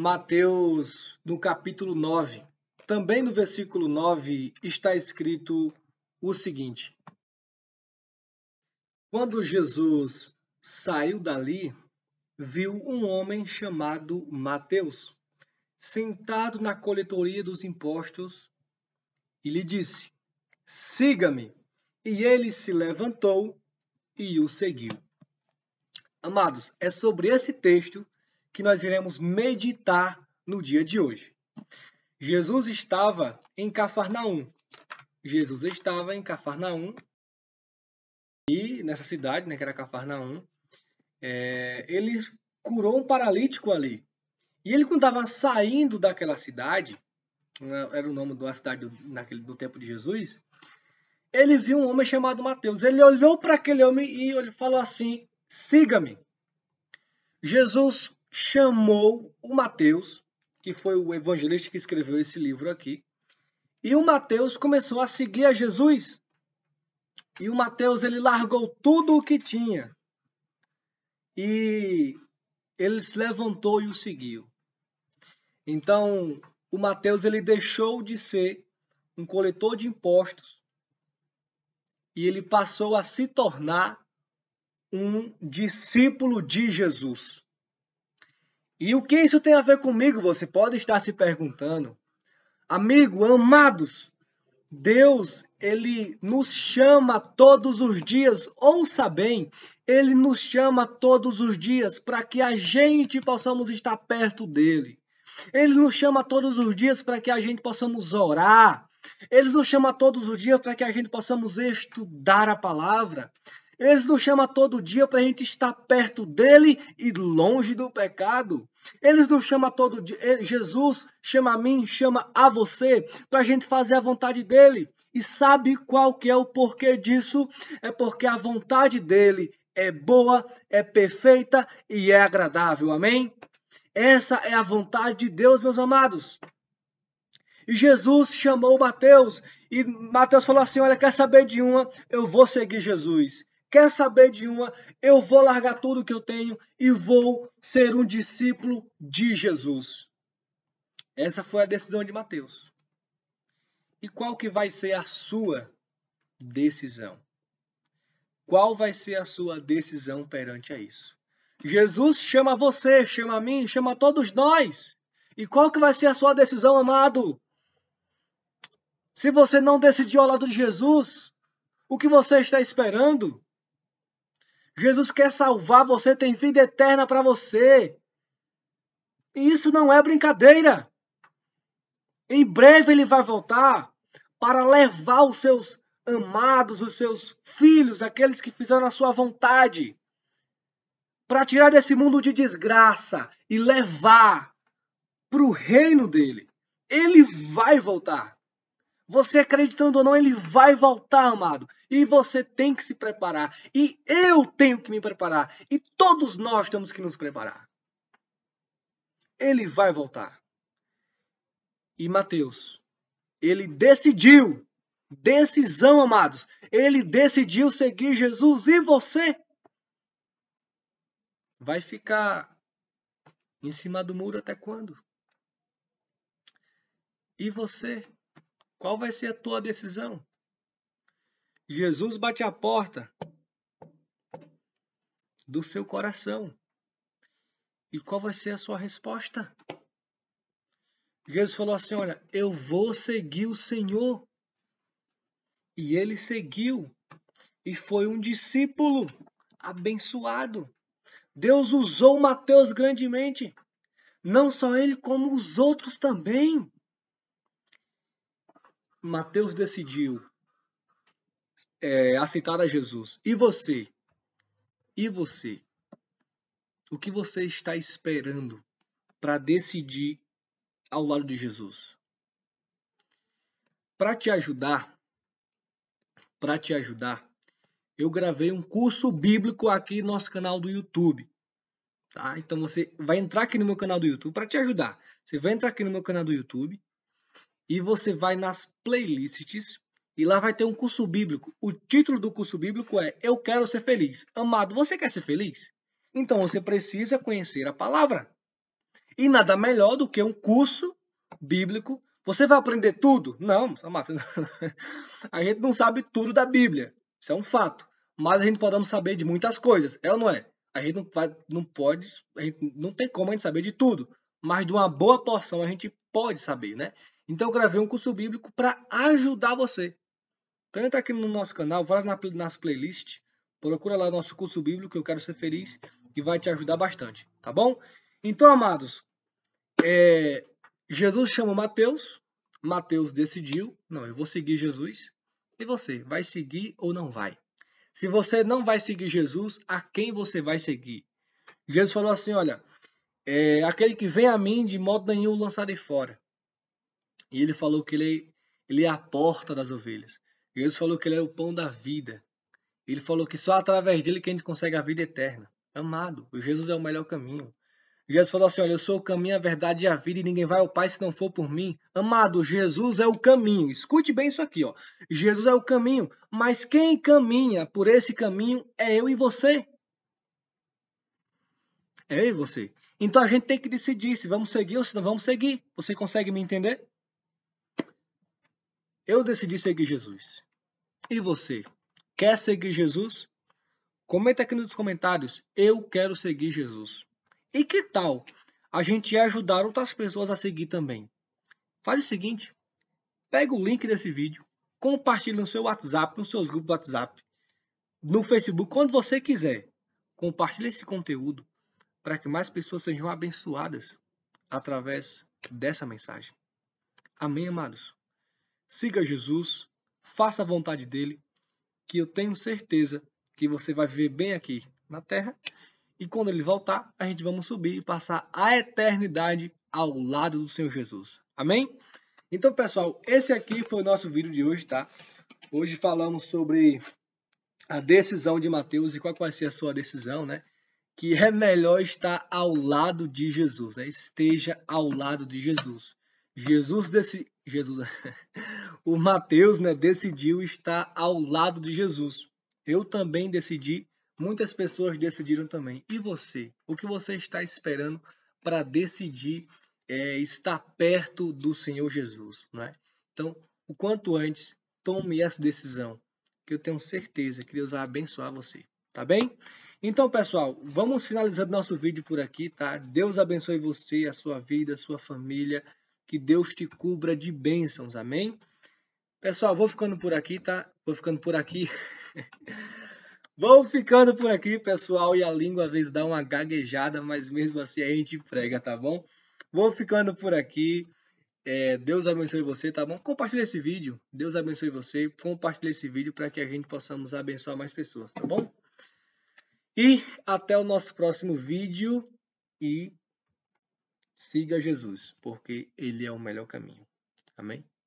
Mateus, no capítulo 9. Também no versículo 9 está escrito o seguinte: Quando Jesus saiu dali, viu um homem chamado Mateus sentado na coletoria dos impostos e lhe disse: Siga-me. E ele se levantou e o seguiu. Amados, é sobre esse texto que nós iremos meditar no dia de hoje. Jesus estava em Cafarnaum. Jesus estava em Cafarnaum e nessa cidade, né, que era Cafarnaum, é, ele curou um paralítico ali. E ele, quando estava saindo daquela cidade, né, era o nome da cidade do, naquele, do tempo de Jesus, ele viu um homem chamado Mateus. Ele olhou para aquele homem e ele falou assim: Siga-me. Jesus chamou o Mateus, que foi o evangelista que escreveu esse livro aqui, e o Mateus começou a seguir a Jesus. E o Mateus ele largou tudo o que tinha. E ele se levantou e o seguiu. Então, o Mateus ele deixou de ser um coletor de impostos e ele passou a se tornar um discípulo de Jesus. E o que isso tem a ver comigo? Você pode estar se perguntando. Amigo, amados, Deus, ele nos chama todos os dias, ouça bem, ele nos chama todos os dias para que a gente possamos estar perto dele. Ele nos chama todos os dias para que a gente possamos orar. Ele nos chama todos os dias para que a gente possamos estudar a palavra. Ele nos chama todo dia para a gente estar perto dele e longe do pecado. Ele nos chama todo dia. Eh, Jesus chama a mim, chama a você, para a gente fazer a vontade dele. E sabe qual que é o porquê disso? É porque a vontade dele é boa, é perfeita e é agradável. Amém? Essa é a vontade de Deus, meus amados. E Jesus chamou Mateus e Mateus falou assim: Olha, quer saber de uma? Eu vou seguir Jesus quer saber de uma, eu vou largar tudo que eu tenho e vou ser um discípulo de Jesus. Essa foi a decisão de Mateus. E qual que vai ser a sua decisão? Qual vai ser a sua decisão perante a isso? Jesus chama você, chama a mim, chama todos nós. E qual que vai ser a sua decisão, amado? Se você não decidiu ao lado de Jesus, o que você está esperando? Jesus quer salvar você, tem vida eterna para você. E isso não é brincadeira. Em breve ele vai voltar para levar os seus amados, os seus filhos, aqueles que fizeram a sua vontade, para tirar desse mundo de desgraça e levar para o reino dele. Ele vai voltar. Você acreditando ou não, ele vai voltar, amado. E você tem que se preparar. E eu tenho que me preparar. E todos nós temos que nos preparar. Ele vai voltar. E Mateus, ele decidiu. Decisão, amados. Ele decidiu seguir Jesus e você vai ficar em cima do muro até quando? E você qual vai ser a tua decisão? Jesus bate a porta do seu coração. E qual vai ser a sua resposta? Jesus falou assim: Olha, eu vou seguir o Senhor. E ele seguiu e foi um discípulo abençoado. Deus usou Mateus grandemente, não só ele, como os outros também. Mateus decidiu é, aceitar a Jesus. E você? E você? O que você está esperando para decidir ao lado de Jesus? Para te ajudar, para te ajudar, eu gravei um curso bíblico aqui no nosso canal do YouTube. Tá? Então você vai entrar aqui no meu canal do YouTube para te ajudar. Você vai entrar aqui no meu canal do YouTube e você vai nas playlists e lá vai ter um curso bíblico. O título do curso bíblico é Eu Quero Ser Feliz. Amado, você quer ser feliz? Então você precisa conhecer a palavra. E nada melhor do que um curso bíblico. Você vai aprender tudo? Não, amado. A gente não sabe tudo da Bíblia. Isso é um fato. Mas a gente podemos saber de muitas coisas. É ou não é? A gente não, faz, não pode, a gente não tem como a gente saber de tudo. Mas de uma boa porção a gente pode saber, né? Então eu gravei um curso bíblico para ajudar você. Então entra aqui no nosso canal, vai na nas playlists, procura lá o nosso curso bíblico, que eu quero ser feliz, que vai te ajudar bastante, tá bom? Então, amados, é, Jesus chama Mateus, Mateus decidiu, não, eu vou seguir Jesus. E você, vai seguir ou não vai? Se você não vai seguir Jesus, a quem você vai seguir? Jesus falou assim, olha, é, aquele que vem a mim, de modo nenhum lançarei fora. E ele falou que ele, é, ele é a porta das ovelhas. Jesus falou que ele é o pão da vida. Ele falou que só através dele que a gente consegue a vida eterna. Amado, Jesus é o melhor caminho. Jesus falou assim: Olha, eu sou o caminho, a verdade e a vida, e ninguém vai ao Pai se não for por mim. Amado, Jesus é o caminho. Escute bem isso aqui, ó. Jesus é o caminho, mas quem caminha por esse caminho é eu e você. É eu e você. Então a gente tem que decidir se vamos seguir ou se não vamos seguir. Você consegue me entender? Eu decidi seguir Jesus. E você? Quer seguir Jesus? Comenta aqui nos comentários. Eu quero seguir Jesus. E que tal a gente ajudar outras pessoas a seguir também? Faz o seguinte: pega o link desse vídeo, compartilha no seu WhatsApp, nos seus grupos do WhatsApp, no Facebook, quando você quiser. Compartilha esse conteúdo para que mais pessoas sejam abençoadas através dessa mensagem. Amém, amados? siga Jesus, faça a vontade dele, que eu tenho certeza que você vai viver bem aqui na terra. E quando ele voltar, a gente vamos subir e passar a eternidade ao lado do Senhor Jesus. Amém? Então, pessoal, esse aqui foi o nosso vídeo de hoje, tá? Hoje falamos sobre a decisão de Mateus e qual vai ser a sua decisão, né? Que é melhor estar ao lado de Jesus, né? Esteja ao lado de Jesus. Jesus, desse, Jesus... o Mateus né, decidiu estar ao lado de Jesus. Eu também decidi, muitas pessoas decidiram também. E você? O que você está esperando para decidir é, estar perto do Senhor Jesus? É? Então, o quanto antes, tome essa decisão, que eu tenho certeza que Deus vai abençoar você. Tá bem? Então, pessoal, vamos finalizando nosso vídeo por aqui, tá? Deus abençoe você, a sua vida, a sua família. Que Deus te cubra de bênçãos, amém? Pessoal, vou ficando por aqui, tá? Vou ficando por aqui. vou ficando por aqui, pessoal. E a língua às vezes dá uma gaguejada, mas mesmo assim a gente prega, tá bom? Vou ficando por aqui. É, Deus abençoe você, tá bom? Compartilhe esse vídeo. Deus abençoe você. Compartilhe esse vídeo para que a gente possamos abençoar mais pessoas, tá bom? E até o nosso próximo vídeo. E siga Jesus, porque Ele é o melhor caminho. Amém?